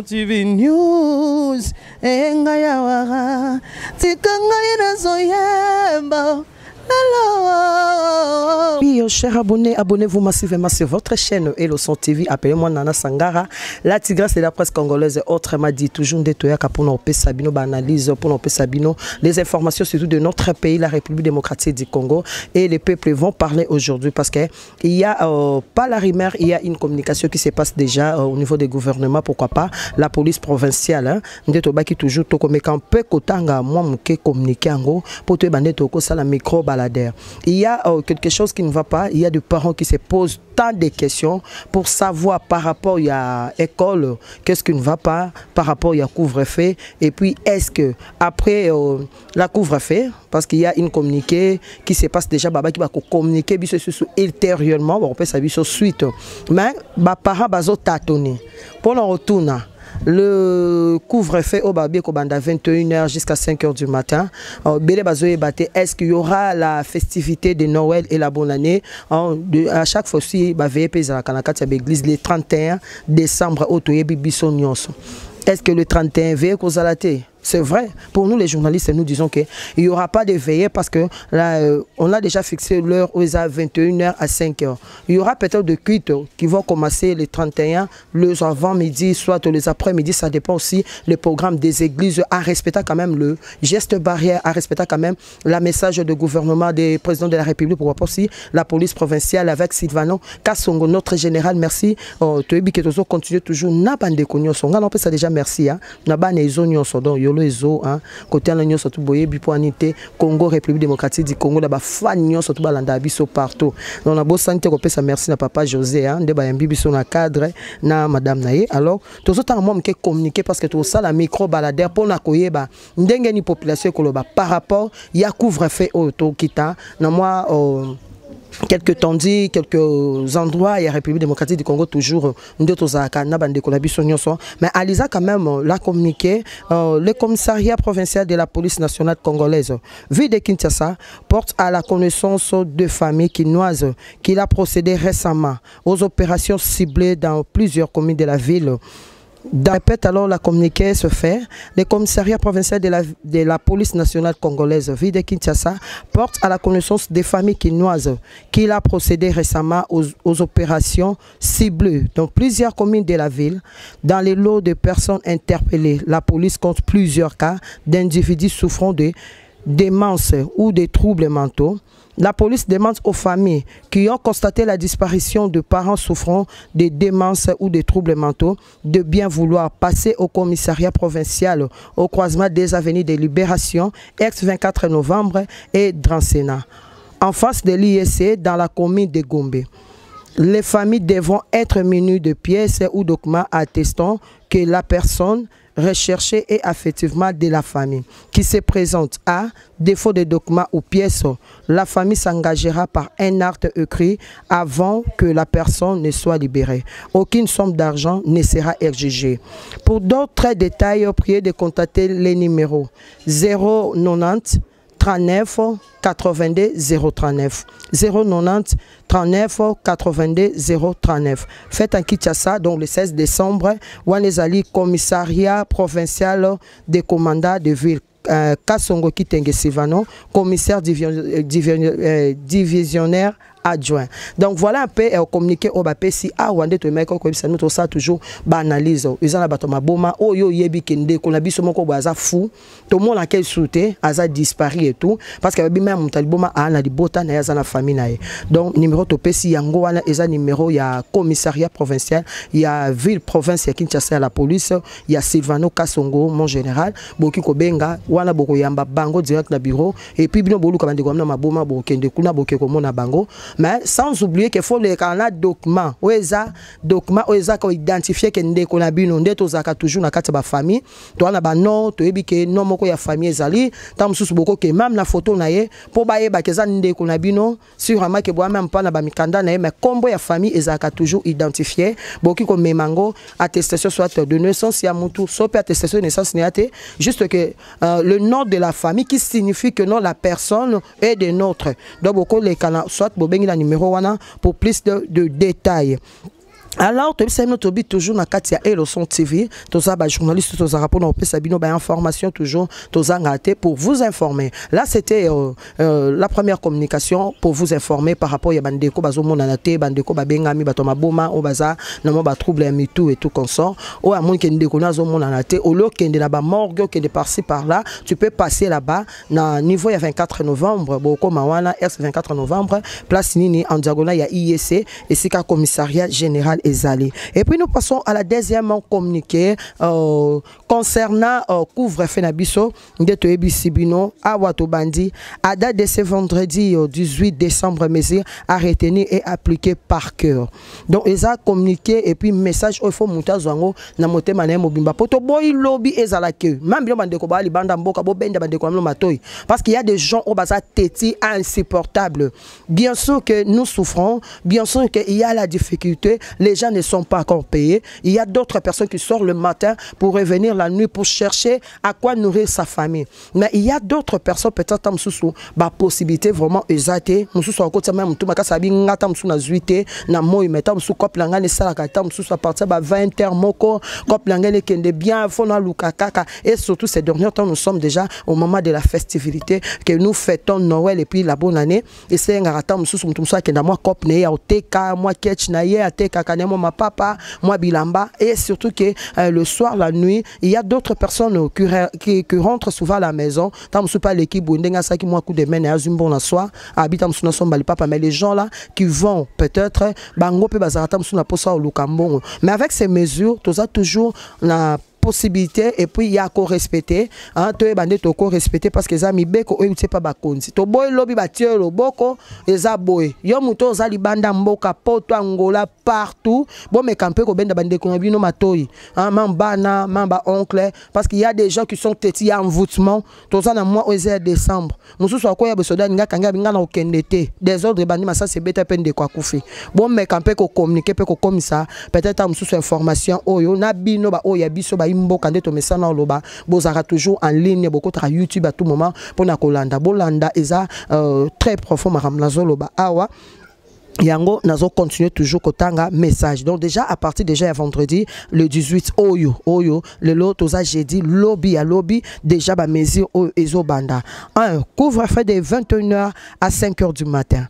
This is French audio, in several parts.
tv news enga eh, yawara tika ngai nazoyemba Oui, euh, chers abonnés, abonnez-vous massivement sur votre chaîne Hello Son TV. Appelez-moi Nana Sangara. La tigresse de la presse congolaise et m'a dit toujours des toyaka pour nous Sabino, analyse pour nous Sabino, les informations surtout de notre pays, la République démocratique du Congo. Et les peuples vont parler aujourd'hui parce qu'il n'y a euh, pas la rumeur, il y a une communication qui se passe déjà euh, au niveau des gouvernements, pourquoi pas la police provinciale. Hein, qui toujours, mais quand peut communiquer en gros, pour te bander, ça la micro, bah, il y a euh, quelque chose qui ne va pas. Il y a des parents qui se posent tant de questions pour savoir par rapport à l'école, qu'est-ce qui ne va pas par rapport à couvre-feu. Et puis, est-ce que après euh, la couvre-feu, parce qu'il y a une communiqué qui se passe déjà, Baba qui va communiquer ultérieurement, on peut savoir suite. Mais, les parents vont bah, tâtonner. Pour le retourner, le couvre-feu au Babé Kobanda 21h jusqu'à 5h du matin. Euh, est-ce qu'il y aura la festivité de Noël et la bonne année À chaque fois aussi, bah, veillez à la l'église le 31 décembre au Toyebi Bisson. Est-ce que le 31 veille Kozalate c'est vrai. Pour nous, les journalistes, nous disons qu'il n'y aura pas de veillée parce que là, euh, on a déjà fixé l'heure aux 21h à 5h. Il y aura peut-être des quittes qui vont commencer les 31, le avant-midi, soit les après-midi. Ça dépend aussi le programme des églises À respecter quand même le geste barrière, À respecter quand même la message du gouvernement des présidents de la République. Pourquoi pas aussi la police provinciale avec Sylvano Kassongo, notre général. Merci. Oh, continue toujours. N'a pas de ça déjà merci. Hein. N'a likolo ezo hein côté la nyo surtout boye ani te congo république démocratique du congo na bafani nyonso tu balandaka biso partout donc santé ko pesa merci na papa josé hein nde yambi biso na cadre na madame na ye alors tozotanga mo moke communiqué parce que ça la micro balader na koyeba ndenge ni population coloba. par rapport ya couvre feu oyo tokita na moi oh, quelques dit, quelques endroits, il y a République démocratique du Congo toujours, euh, nous Mais Alisa quand même euh, l'a communiqué, euh, le commissariat provincial de la police nationale congolaise, ville de Kinshasa, porte à la connaissance de familles kinoises qu'il a procédé récemment aux opérations ciblées dans plusieurs communes de la ville répète alors la communiqué se fait, le commissariat provincial de la, police nationale congolaise, ville Kinshasa, porte à la connaissance des familles quinoises qu'il a procédé récemment aux, aux opérations ciblées dans plusieurs communes de la ville. Dans les lots de personnes interpellées, la police compte plusieurs cas d'individus souffrant de démence ou de troubles mentaux. La police demande aux familles qui ont constaté la disparition de parents souffrant de démence ou de troubles mentaux de bien vouloir passer au commissariat provincial au croisement des avenues de Libération, ex-24 novembre et Dransena, en face de l'ISC dans la commune de Gombe. Les familles devront être munies de pièces ou documents attestant que la personne recherché et affectivement de la famille, qui se présente à défaut de documents ou pièces. La famille s'engagera par un acte écrit avant que la personne ne soit libérée. Aucune somme d'argent ne sera exigée. Pour d'autres détails, priez de contacter les numéros 090 39 82 039. 090 39 82 039. Faites en Kinshasa, donc le 16 décembre, Wanezali, commissariat provincial des commandants de ville. Euh, Kassongo Kitenge Sivano, commissaire euh, euh, divisionnaire adjoint. Donc voilà un peu au euh, communiqué au Bapesi à Rwanda to meko ko bisa nous ça toujours banalise. Ils ont la batoma boma oyo oh, yebi kende ko na biso moko baza fou. Tout le monde a quel a aza disparu et tout parce que même mutali boma a ah, na libota na za na famille na Donc numéro to pesi yango wana eza numéro ya commissariat provincial, ya ville province ya Kinshasa la police, ya Silvano Kasongo mon général boki ko benga wana boko yamba bango direct na bureau et puis bino boluka ko na maboma bokende kuna bokeko mona bango mais sans oublier qu'il faut les kana documents oeza documents oeza ko identifier que ndeko na bino nde toujours na kati ba famille toi na ba nom to yebi ke nom moko ya famille ezali tant mususu beaucoup que même na photo na ye po ba que ça za ndeko na bino sûrement même pas na ba mikanda na ye mais combo ya famille ezaka toujours identifié boki comme mémango attestation soit de naissance ya mutu soit attestation de naissance niate juste que euh, le nom de la famille qui signifie que non la personne est de notre donc beaucoup les kana soit bo ben, la numéro 1 pour plus de détails alors sais, bino tobi toujours na et le son tv toza bajournaliste tozalaka mpona rapports, bino bainformation toujours tozangaka te pour vous informer là c'était euh, euh, la première communication pour vous informer par rapport à bandeko Bazo Monanate, bandeko babengami Batoma ya Obaza, oyo baza namo batrouble et mitu et tout consort oyo amoni kende ndeko no azomonana te là-bas na qui okende passent par là tu peux passer là-bas na niveau ya 24 novembre bokoma wana s 24 novembre place nini en diagonale ya iec et esika commissariat général et puis nous passons à la deuxième communiqué euh, concernant le euh, couvre-feu de de à Watobandi à date de ce vendredi 18 euh, décembre mesure à retenir et appliquer par cœur donc ont communiqué et puis message au fond, moto na motema na lobby boy mpo Ezala lobi même bien bino bandeko mboka parce qu'il y a des gens qui baza teti insupportable bien sûr que nous souffrons bien sûr qu'il y a la difficulté les les gens ne sont pas encore payés. Il y a d'autres personnes qui sortent le matin pour revenir la nuit pour chercher à quoi nourrir sa famille. Mais il y a d'autres personnes, peut-être, qui bah possibilité vraiment nous Mususu sommes côté même tout ma kasabi ngata musu na zuite na moi meta musu koplanga ne sala kata musu à partir 20 bah, heures moko koplanga le kende bien fona lukakaka et surtout ces derniers temps nous sommes déjà au moment de la festivité que nous fêtons Noël et puis la bonne année et c'est ngata musu musu kenda moi kopne ya oteka moi ketch na ye moi ma papa, moi Bilamba. Et surtout que euh, le soir, la nuit, il y a d'autres personnes qui, qui, rentrent souvent à la maison. Tant pas l'équipe, qui moi coup de main, et bonne soir, habite papa. Mais les gens là qui vont peut-être, bango pe bazarata pas ça au Lukambongo. Mais avec ces mesures, tu as toujours la possibilité et puis il y a hein toi bande toi qu'on tokorespecte parce que eza mibeko oyo tie mpa bakonzi toboyi lobi batie loboko eza boye yo moto oza libanda mboka poto angola partout bomeka mpe benda bande na bino hein mamba na mamba oncle parce qu'il y a des gens qui sont teti ya voutement toza ça dans moi au 2 décembre mosusu ya bosoda nga kanga binga na bandi te désordre c'est bête ebeta mpe ndeko akufi bomeka mpe kokommunike mpe kokomisa peut-être sous information oyo oh, na bino baoyo oh, ya biso ba imbo kande to mesana oloba toujours en ligne bokotaka youtube à tout moment mpona kolanda bolanda eza euh, très profond nazo nazoloba awa yango nazo continue toujours kotanga message donc déjà à partir déjà à vendredi le 18 oyo oyo le lot jedi jeudi lobby à lobby déjà ba mesure ezo banda un couvre fait de 21h à 5h du matin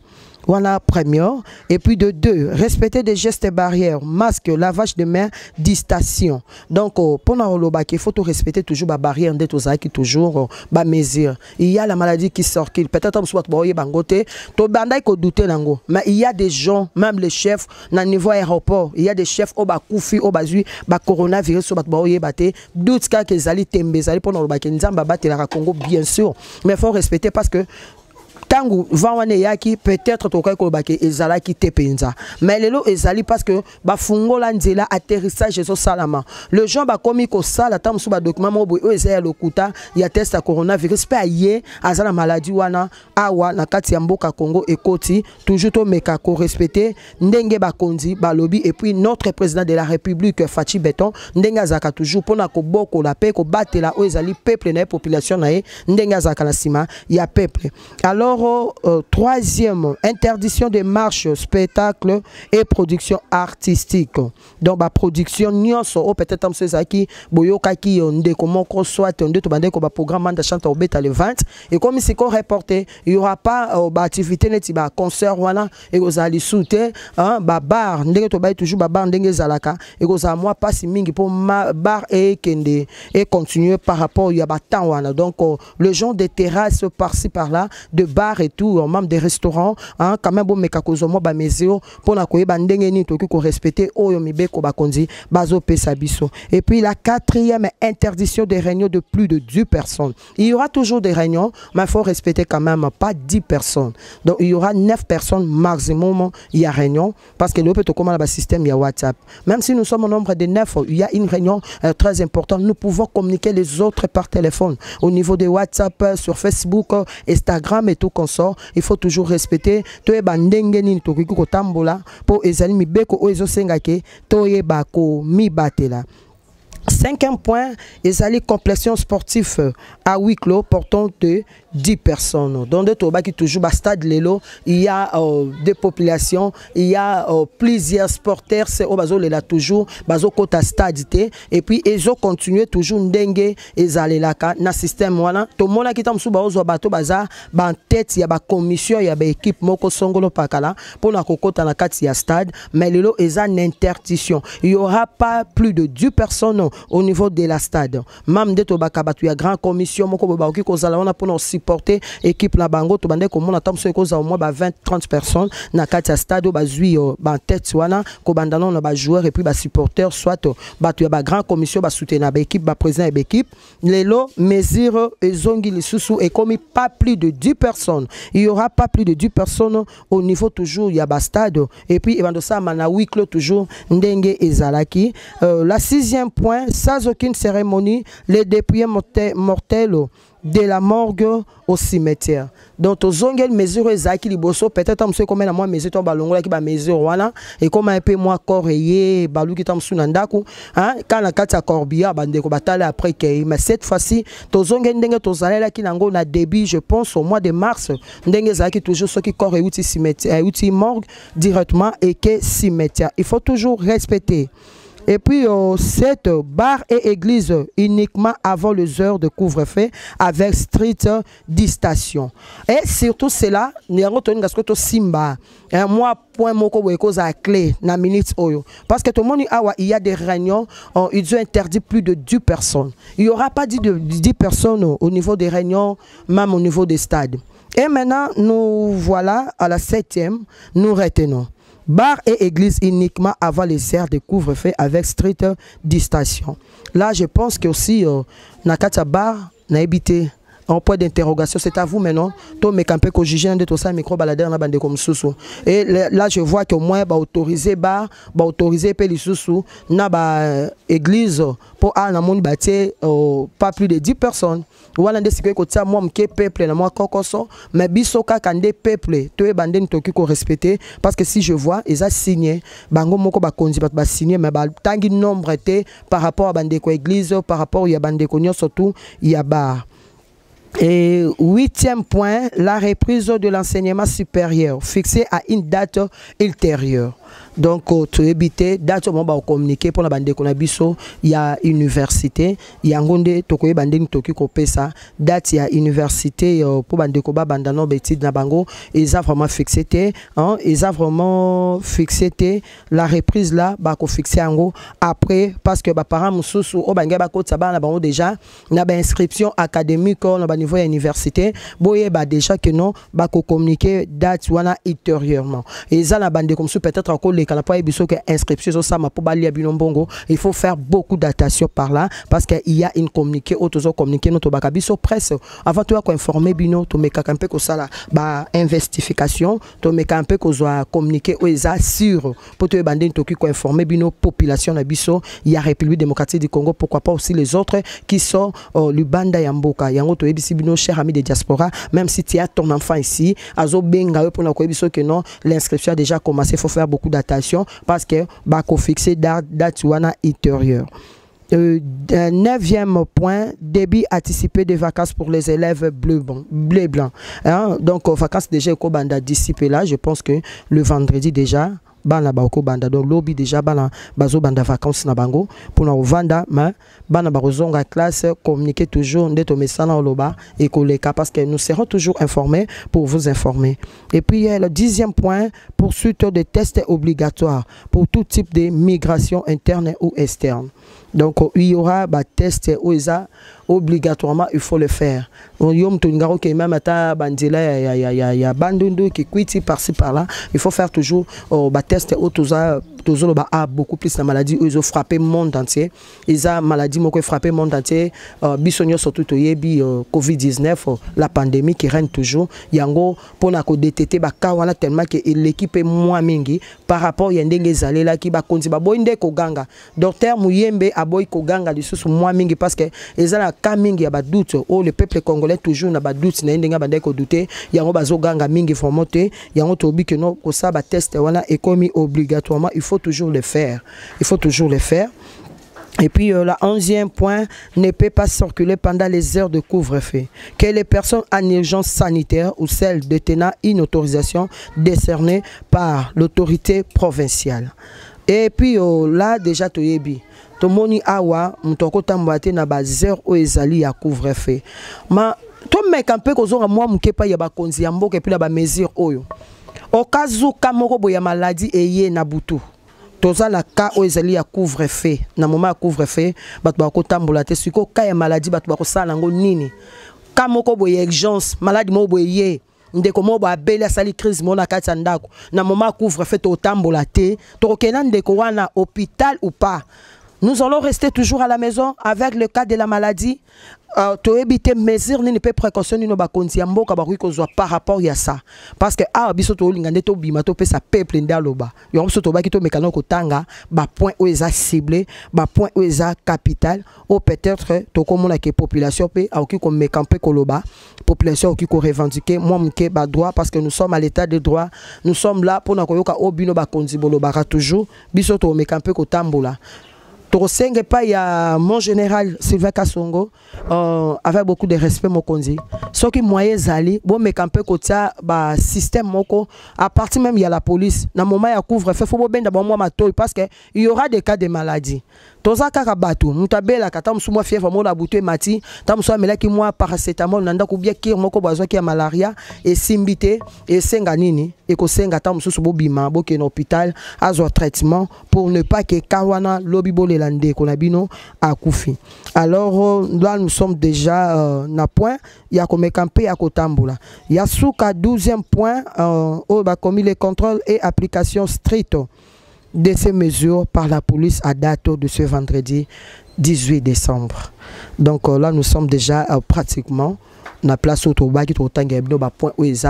voilà, première. Et puis de deux, respecter des gestes et barrières, masque, lavage de mains, distanciation. Donc, euh, pendant le bac, il faut respecter toujours la bah, barrière de qui toujours la euh, bah, mesure. Il y a la maladie qui sort, peut-être on soit boyer bangoté, tout bandai ko douter Mais il y a des gens, même les chefs, au niveau aéroport, il y a des chefs ont obazui au ba bah, coronavirus, fait, boyer baté, d'autres cas a tembe, qui pendant le bac, ils allaient la Congo, bien sûr. Mais faut respecter parce que ntango vent wana peut-être ko koloba ezala ki te penza mais lelo ezali parce que bafungola nzela atterrissage ezosalama le gens bakomi kosala ata mosusu badocument moko boye oyo eza ezali lokuta ya test coronavirus mpe aye aza maladi wana awa na kati ya mboka congo ekoti toujours ko respecter ndenge bakonzi et puis notre président de la république Fati beton ndenge azalaka toujours boko la mpe kobatela oyo ezali peuple na population na ye ndenge azalaka na nsima ya peuple alors euh, troisième, interdiction des marches, spectacles et production artistique. Donc, ma bah, production nyonso, oh, peut-être que vous boyokaki, dit qu'on soit, programme de au Et comme c'est reporté, il n'y aura pas, euh, bah, bah, concert, voilà, et vous allez souter, hein, bah, bar, toujours, bar, zalaka, et vous allez moi, passe mingi pour ma, bar et kende, et par rapport, y a temps, voilà. Donc, euh, le genre de terrasse par-ci, par-là, de bar, et tout même des restaurants hein quand même bon mais kakozo ba mesure pour na koyeba ndenge ni toki oh, ko respecter oyo mibeko bakondi bazo pesa biso et puis la quatrième interdiction des réunions de plus de 10 personnes il y aura toujours des réunions mais faut respecter quand même pas 10 personnes donc il y aura 9 personnes maximum il y a réunion parce que le peut comment le bah, système il y a WhatsApp même si nous sommes au nombre de 9 il y a une réunion euh, très importante nous pouvons communiquer les autres par téléphone au niveau de WhatsApp sur Facebook Instagram et tout consort il faut toujours respecter toyeba ndenge nini tokoki tambola pour ezali mibeko oyo ezosengaki mi batela. Cinquième point, les complexion sportive à huis clos portant de 10 personnes. Donc, de Toba qui toujours à stade Lelo, il y a euh, des populations, il y a euh, plusieurs sporteurs, c'est au bazo toujours, bazo kota stade et puis ils ont continué toujours dengue et alelaka na système Tout le monde qui est bato baza en tête, il y a ba commission, il y a ba équipe moko songolo pakala pour la kokota na kati ya stade, mais lelo ils ont une interdiction. Il y aura pas plus de 10 personnes au niveau de la stade. Même de Toba tu ya grand commission moko ba oki kozala wana pour porter équipe la bango tout komona ntango ce ekozala au moins ba 20 30 personnes na kati ya stade oyo bazwi bantete wana kobanda et na puis ba supporter soit euh, bah, tu ba grand commission les bah, baéquipe baprésident et équipe lelo mesure ezongi et comme pas plus de 10 personnes il y aura pas plus de 10 personnes au niveau toujours bah, et puis et puis ça manawi wiklo toujours ndenge ezalaki euh, la sixième point sans aucune cérémonie les dépouillés mortels de la morgue au cimetière. Donc, aux ongles mesure Zaki Liboso, peut-être monsieur comme à moi mesure ton ballon qui va mesure voilà et comment un peu moi corréé balou qui tombe sous nandaku hein quand la carte à corbia bande ko batale après que mais cette fois-ci aux ongles ndenge aux allées là qui nango na début je pense au mois de mars ndenge Zaki toujours ceux qui corré outil cimetière outil morgue directement et que cimetière. Il faut toujours respecter et puis, euh, cette bar et église euh, uniquement avant les heures de couvre-feu avec street euh, distation. Et surtout, cela, nous avons simba. Hein, moi, point moko cause à clé na minute oyo. Oh Parce que tout le monde, ah il y a des réunions, ils ont interdit plus de 10 personnes. Il n'y aura pas de 10 personnes au niveau des réunions, même au niveau des stades. Et maintenant, nous voilà à la septième, nous retenons. Bar et église uniquement avant les heures de couvre-feu avec stricte distation. Là, je pense que aussi, euh, Nakatia Bar, Naibité, en point d'interrogation. C'est à vous maintenant. Tout mes campé que juger de tout ça micro baladeur la bande comme sous. Et là je vois que moi ba autorisé ba ba autorisé pe sous na ba euh, église pour à la monde bâtir euh, pas plus de 10 personnes. Voilà des sikwe que ça, moi que peuple na moi kokoso mais bisoka quand des peuple toi, e bande ntoki ko respecter parce que si je vois ils a signé bango moko ba konzi ba ba signé mais ba tangi nombre était par rapport à bande église par rapport a bande ko surtout a bar. Et huitième point, la reprise de l'enseignement supérieur, fixée à une date ultérieure donc toyebi te date communiquer pour la bande qu'on a biso ya université yango nde tokoyeba ndenge tokoki kopesa date ya université euh, pour bande bandeko babanda bande baétude na bango ont vraiment fixé hein, ils ont vraiment fixé la reprise là la bah, en yango après parce que baparent mosusu oyo oh, bangai bakotisa bana na bango déjà na bah, inscription académique na baniveau ya université boyeba déjà que non bah, communiquer date wana ultérieurement la na bandeko comme peut-être encore koleka na po ayebiso que inscription ezosama pour balia bino mbongo il faut faire beaucoup d'attention par là parce que il y a une communiqué autres tozocommuniqué no tobaka biso presse avant toya koinforme bino tomekaka mpe kosala bainvestification tomekaka mpe kozwa communiqué oyo eza sur mpo toyeba ndeni quoi informer bino bah, population na biso a république démocratique du congo pourquoi pas aussi les autres qui sont euh, libanda ya mboka yango toyebisi bino cher ami de diaspora même si tu as ton enfant ici azobenga yo quoi koyebiso que non l'inscription a déjà commencé faut faire beaucoup d'attention parce que bako fixé date wana intérieure. Euh, euh, neuvième point, débit anticipé des vacances pour les élèves bleu blanc. Hein, donc, euh, vacances déjà là, je pense que le vendredi déjà, bana Banda. donc lobi déjà bana banda vacances na bango nous vanda, mais bana bakozonga classe communiquer toujours nde loba et colléka parce que nous serons toujours informés pour vous informer et puis le dixième point poursuite de tests obligatoires pour tout type de migration interne ou externe donc il y aura bah test obligatoirement il faut le faire on yom a que même ata bandela ya ya ya ya qui quitte par ci par là il faut faire toujours bah test où ba a beaucoup plus la maladie ont frappé monde entier a maladie moko frappé monde entier euh, biso surtout tu euh, covid-19 euh, la pandémie qui règne toujours yango mpona kodetete baka wala tellement que l'équipe est moins mingi par rapport ya ndenge ezalelaki ba baboyi nde koganga docteur muyembe aboyi koganga sous moins mingi parce que eza na ka mingi ya badoute oh le peuple congolais toujours na badoute na ye ndenge bandeki douter yango bah, ganga mingi vraiment te yango toyebi ke no kosala bateste wana ekomi obligatoirement il faut faut toujours le faire. Il faut toujours le faire. Et puis, euh, la onzième point, ne peut pas circuler pendant les heures de couvre-feu. Que les personnes en urgence sanitaire ou celles détenant une autorisation décernée par l'autorité provinciale. Et puis, oh, là, déjà, tu es bien. tomoni awa moto mbate te na bazere o ezali ya couvre feu ma tomeka mpe kozonga mwa muke pa ya bakonzi ya mboka la ba mesure oyo oh, okazuka moko boye ya maladi eye na butu ka o ezali ya couvre fait, na couvre Ils bato ko te ka ya maladie bato Ils ont nini ka moko boye urgence maladie moko boye ndeko moko ba abeli sali crise moko na tsandako na te wana hôpital ou pas nous allons rester toujours à la maison avec le cas de la maladie. Euh, toyebite mesure ni mpe précaution nini bakonzi ya mboka bakoki kozwa par rapport à ça parce que awa ah, biso tolinga nde tobima topesa peuple nde aloba yango biso tobaki tomekana kotanga bapoint oyo eza cible bapoint oyo eza capital Ou peut-être tokomona ke population mpe akoki komeka mpe koloba population revendiquer korevendike mwa moke droit, parce que nous sommes à l'état de droit nous sommes là pour mpona obino ba oh, bino bolo ba toujours biso tomeka mpe kotambola il y a mon général sylvain kasongo euh, avec beaucoup de respect mon mokonzi soki moyen ezali bomeka mpe ba système moko à partir même y il a la police na moment ya couvre fait faut fo bobenda bamwa matoi parce que il y aura des cas de maladie toza kaka bato Mutabela, abelaka ta mosu mwa bouté na butu mati ta mosu amelaki mwa paracetamol nanda ko bia kire moko bozo ya malaria e simbite et senga nini ekosenga ta bima bobima ke na hôpital azwa traitement pour ne pas ke Kawana lobi bolela ko na bino alors euh, là nous sommes déjà euh, na point ya me mpe ya kotambola ya souka 12e point oyo ba komi le contrôle et application stricto de ces mesures par la police à date de ce vendredi 18 décembre. Donc euh, là, nous sommes déjà euh, pratiquement dans la place où tu point où ils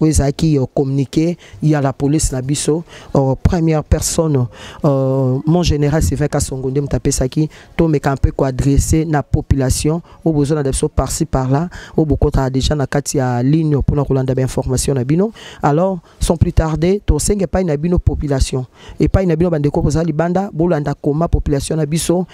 oyo ezalaki euh, communiqué ya la police na biso euh, première personne euh, mon général sylvain kasongo qui moto apesaki tomeka mpe koadresse na population au besoin na parci par là au beaucoup bokotaka déjà na kati ya ligne mpona kolanda bainformation na bino alors sans plus tarder tosenga epai na bino population et pas na bino bandeko boza libanda bolanda koma population na biso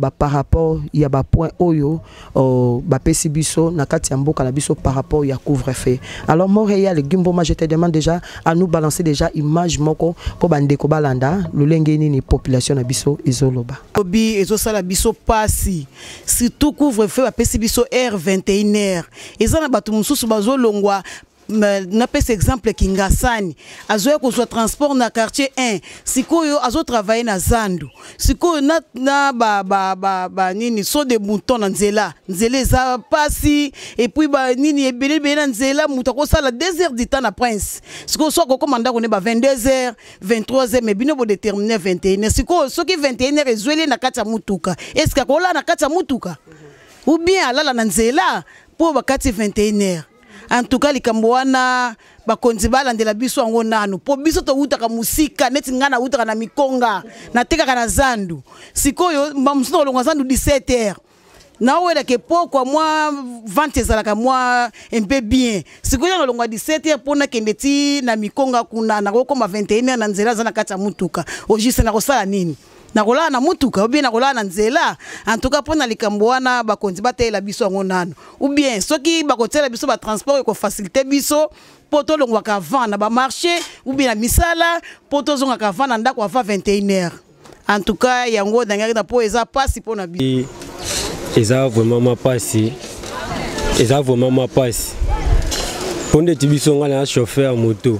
ba par rapport ya bah, point oyo oh, bah, pesi biso na kati mboka na biso par rapport ya couvre feu alors morey ya gimbo majete ma je te demande déjà à nous balancer déjà image moko mpo bandeko balanda lolenge nini population na biso ezoloba lobi ezosala biso pasi surtout couvre feu pesi biso r 21 h batu na bato bazolongwa napesa exemple azoe ko soit transport na quartier 1 sikoyo travailler na zandu sikoyo na, na ba ba, ba, so de bouton na nzela nzela eza mpasi epuis banini ebele ebele na nzela moto sala 2 heures du temps na prince sikoyo so akokoma ndako ne ba 22 h 23 mais me bino déterminer 21 sikoyo so ki 21 heures ezweli na est ya motuka eske la na kati mutuka ou bien la na nzela pour bakati 21 heures antuka likambo wana bakonzi balandela biso yango nanu po biso toutaka mosika neti nga nautaka na mikonga natekaka na zandu sikoyo bamosusu nakolongwa zandu 17 heures naowelaka epokwa mwa vente ezalaka mwa mpe bien sikoyo ya nalongwa 17 heure mpo nakende ti na mikonga kuna nakokoma 21 heure na nzela aza na kati ya motuka ogiste nakosala nini nakolala na motuka ubien nakolala na nzela antuka mpona likambo wana bakonzi bateyela biso yango nano ubien soki bakotiela biso batransport ekofasilite biso mpo tolongwaka avant na bamarché ubien na misala mpo tozongaka avant na ndako avant 21 heure antuka yango ndangaki na mpo eza mpasi mpo na biso eza vraiment mwa mpasi eza vraiment mwa mpasi mpo ndeti biso ngai na chauffeur ya moto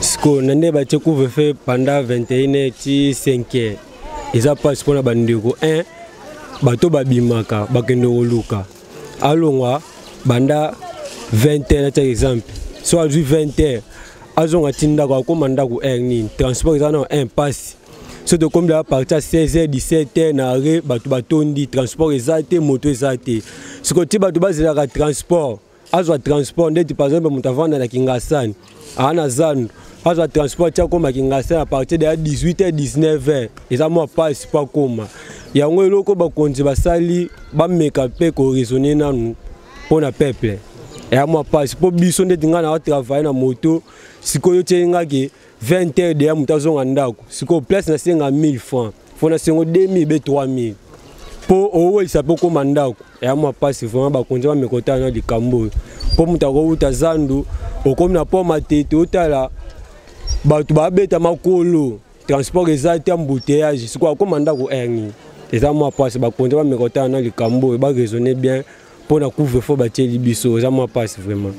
sikoyo na nde batie couvre feu pendant 21 heure ti 5 heure eza mpasi mpona bandeko 1 bato babimaka bakende koluka alongwa banda 20 heure natiaka exemple so azwi 20 heure azonga ti ndako akóma ndako aire nini transport eza nao impasi so tokombela aparti ya 16 heure 17 heure na are bato batondi transport eza te moto eza te siko ti bato bazelaka transport azwa transport ndeti par exemple moto avandana kingasani aa na zando azwa transport ti akómaki ngasin à partir de ya 18 19 heure eza mwa mpasi mpo akóma yango eloko bakonzi basali bameka mpe koraisonne nanu mpo na peuple eya mwa mpasi mpo biso ndeti ngai na atravaille na moto sikoyo ti eyengaki 20 heure deya moto azonga ndako sikoyo place nasenga 1000 franc fo nasengo 2000 be 3000 mpo owelisa mpe okóma ndako eya mwa mpasi vraiment bakonzi bameka otala na likambo oyo mpo moto akowuta zandu okomi na mpo matete otala bato babeta makolo transport eza te embouteillage sikoyo akóma ndako erni eza mwa mpasi bakonza bameka kotala na likambo oyo baraisonne bien mpo na couvre-feu batieli biso eza mwa mpasi vraiment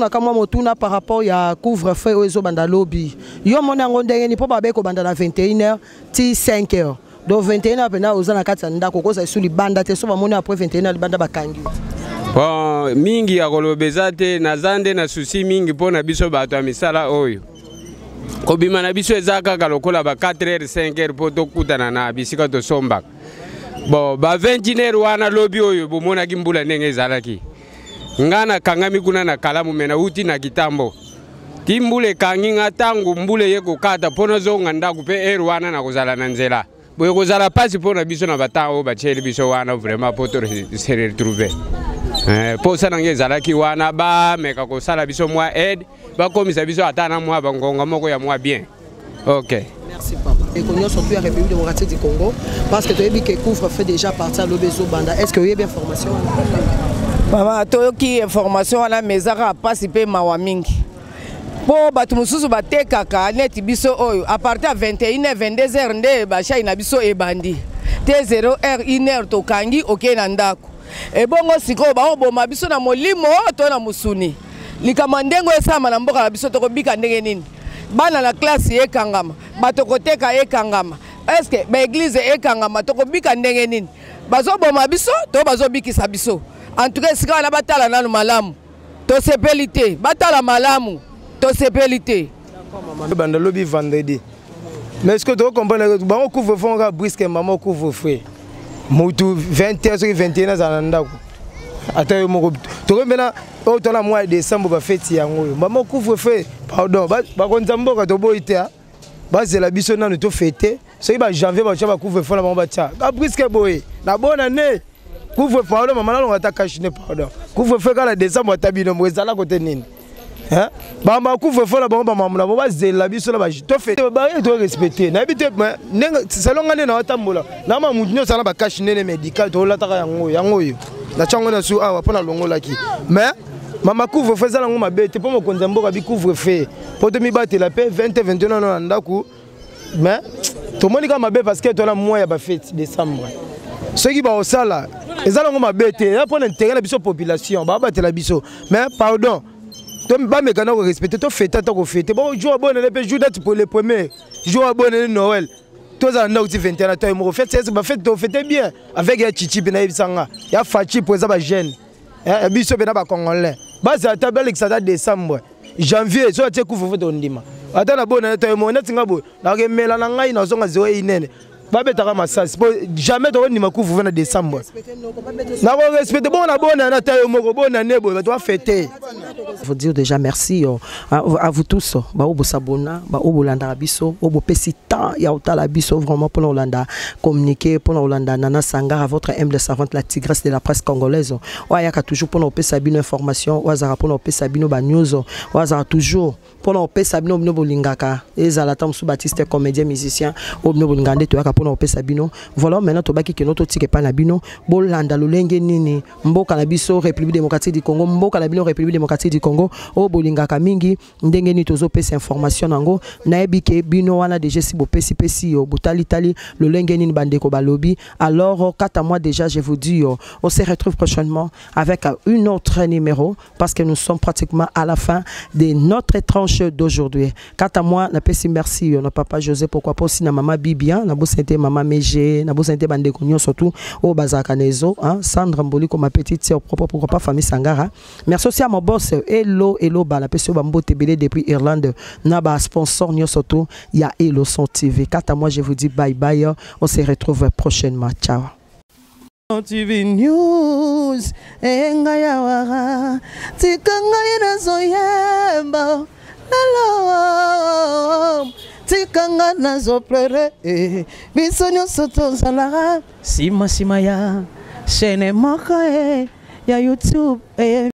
naka mwa motuna par rapport ya couvre-feu oyo ezobanda lobi yo mona yango ndengeni mpo babe kobanda na 21h ti 5h donc 21h mpena oza na kati ya ndako okozala esu libanda te so bamoni après 21h libanda bakangi bon mingi ya koloba eza te naza nde na susi mingi mpo na biso bato ya misala oyo kobima na biso eza kaka lokola ba 4 heures 5 heures mpo tokutana na bisika tosombaka bon ba 21 heures wana lobi oyo bomonaki mbula ndenge ezalaki nga nakangami kuna na kalamu me nauti na kitambo ti mbula ekangi nga ntango mbula eye kokata mpo nazonga ndako mpe heure wana nakozala na nzela boye kozala mpasi mpo na biso na batan oyo batyeli biso wana vraiment mpo toseretrouve mposa eh, nange ezalaki wana bameka kosala biso mwa aide komisa biso atana na mwa bangonga moko ya mwa bien ok Merci papa. Et qu'on a surtout la République démocratique du Congo parce que tu as dit que couvre fait déjà partie à l'Obezo Banda. Est-ce que y a bien formation Papa, toyoki information wana mais ezaka apasi mpe mawa mingi mpo bato mosusu batekaka net biso oyo partir ya 21 h 22 h nde bashai na biso ebandi t 0 r 1 heure tokangi okei na ndako ebongo sikoyo bakoboma biso na molimo to na mosuni likambo ndenge esalama na mboka na biso tokobika ndenge nini bana na klasi ekangama bato koteka ekangama eske baeglize ekangama tokobika ndenge nini bazoboma biso to bazobikisa biso antuka esika wana batala nanu malamu tosepeli te batala malamu tosepeli te banda lobi vendredi mais ce que tokocomprendre bango couvre feu onga briske mama couvre feu motu 20 soki 21 azala na ndako ata yo moko tokombela oyo twana mwa décembre bafeti yango oyo bamokufu fe pardon bakonza mboka toboyi te bazela biso nanu tofete soki bajanvier batya bakufe fo na bango batya kapriske ah, boye nabona ne kufe pardon mama nalonga ata kashine pardon kufe fe kala décembre ata bino ezalako te nini bamba couvre-feu na bango bamambo na bango bazela biso na tofete eh, torespecte nayebi te salo nga nde naotambola na mamutu nyonso ana bakashe ndene médical tolataka yango yango oyo natyango nasu awa mpo nalongolaki mais mama couvre-feu eza nango mabe te mpo mokonzi ya mboka bicouvre-feu mpo tomibatela mpe 20 21 nano na ndako mais tomoni kaka mabe parce que tona mois ya bafete décembre soki baosala eza nango mabe te eza mpona intere na biso population babatela biso mais pardon bamekana korespecte tofeta ta kofete bo jour abonele mpe jour date le premier jour abonele noel tozala ndako ti 21 to moko fete ese bafete tofete bien avec ya chichi mpe nayebisa nga ya faci mpo eza bajeune ya biso mpe na bacongolais bazala ta balekisa ta décembre janvier so atie kufu foto ondima ata na bonele to moko neti nga boye nakemela na ngai nazonga zero inene babetaka masasi mpo jamais tokondima kufu ve na décembre nakorespecte bongo na bonana ta yo moko bonane boye bato bafete dire déjà merci oh. à vous tous. Oh. Bah sabona, bah landa biso, obo pesi temps ya biso vraiment pour l'Olanda communiquer pour l'Olanda Nana à votre de savante la tigresse de la presse congolaise. Oh. Oya ka toujours pour l'opé Sabino information, oya pour l'opé Sabino bino ba news, toujours pour l'opé Sabino bino bino bolingaka. Ezala Zalatam sous Baptiste comédien musicien, obno bolingande tu ka pour l'opé Sabino Voilà maintenant to baki que notre tike pas bolanda lolenge nini, mboka République démocratique du Congo, mboka République démocratique du Congo yango Bolinga bolingaka mingi ndenge tozo tozopesa information yango nayebi ke bino wana deja si bopesipesi yo tali, lolenge lengeni bandeko balobi alors kata oh, moi déjà je vous dis oh, on se retrouve prochainement avec euh, une autre numéro parce que nous sommes pratiquement à la fin de notre tranche d'aujourd'hui kata moi napesi merci yo oh, na papa josé pourquoi pas aussi na mama bibia hein, na ete mama mege bo santé bandeko nyo surtout, o bazalaka hein, sandre mboli comme ma petite sœur propre pourquoi pas famille sangara merci aussi à mon boss et eh, elo eloba la peso bambo tebele depuis Irlande na ba sponsor nyonso to ya Elo son TV kata moi je vous dis bye bye on se retrouve prochainement ciao TV News enga eh, ya wara tikanga nazoyemba lalo tikanga nazoplere biso eh, nyonso sima nsimasima ya chaîne moko ya youtube eh.